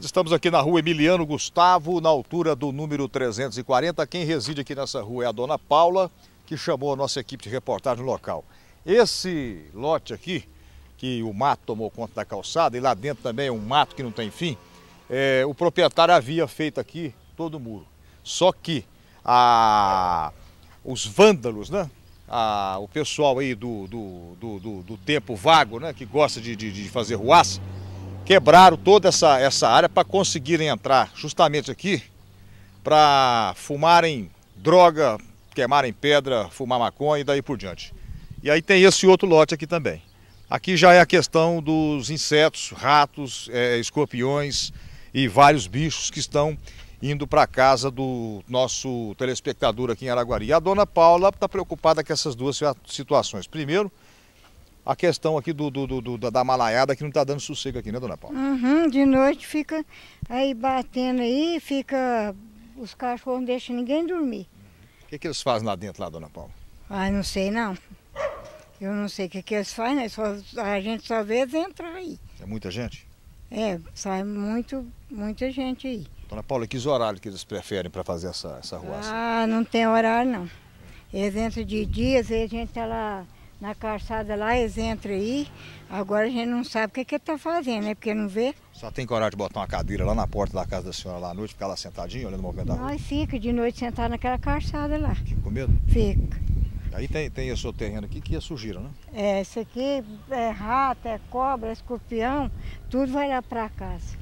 Nós estamos aqui na rua Emiliano Gustavo, na altura do número 340. Quem reside aqui nessa rua é a dona Paula, que chamou a nossa equipe de reportagem no local. Esse lote aqui, que o mato tomou conta da calçada, e lá dentro também é um mato que não tem fim, é, o proprietário havia feito aqui todo o muro. Só que a, os vândalos, né? A, o pessoal aí do do, do, do, do, tempo vago, né? Que gosta de, de, de fazer ruaça, quebraram toda essa, essa área para conseguirem entrar justamente aqui para fumarem droga, queimarem pedra, fumar maconha e daí por diante. E aí tem esse outro lote aqui também. Aqui já é a questão dos insetos, ratos, é, escorpiões e vários bichos que estão indo para casa do nosso telespectador aqui em Araguari. E a dona Paula está preocupada com essas duas situações. Primeiro, a questão aqui do, do, do, do da malaiada que não está dando sossego aqui, né, dona Paula? Uhum, de noite fica aí batendo aí, fica. Os cachorros não deixam ninguém dormir. O que, que eles fazem lá dentro, lá, dona Paula? Ah, não sei não. Eu não sei o que, que eles fazem, né? Só, a gente só vê eles entrar aí. É muita gente? É, sai muito, muita gente aí. Dona Paula, que horário que eles preferem para fazer essa, essa rua? Assim? Ah, não tem horário não. Eles entram de dias, aí a gente está lá na calçada lá, eles entram aí. Agora a gente não sabe o que, é que tá está fazendo, né? Porque não vê. Só tem coragem de botar uma cadeira lá na porta da casa da senhora lá à noite, ficar lá sentadinha, olhando o movimento da rua? Nós fica de noite sentado naquela calçada lá. Fica com medo? Fica. Aí tem, tem esse terreno aqui que é sujeira, né? É, isso aqui é rato, é cobra, é escorpião, tudo vai lá para casa.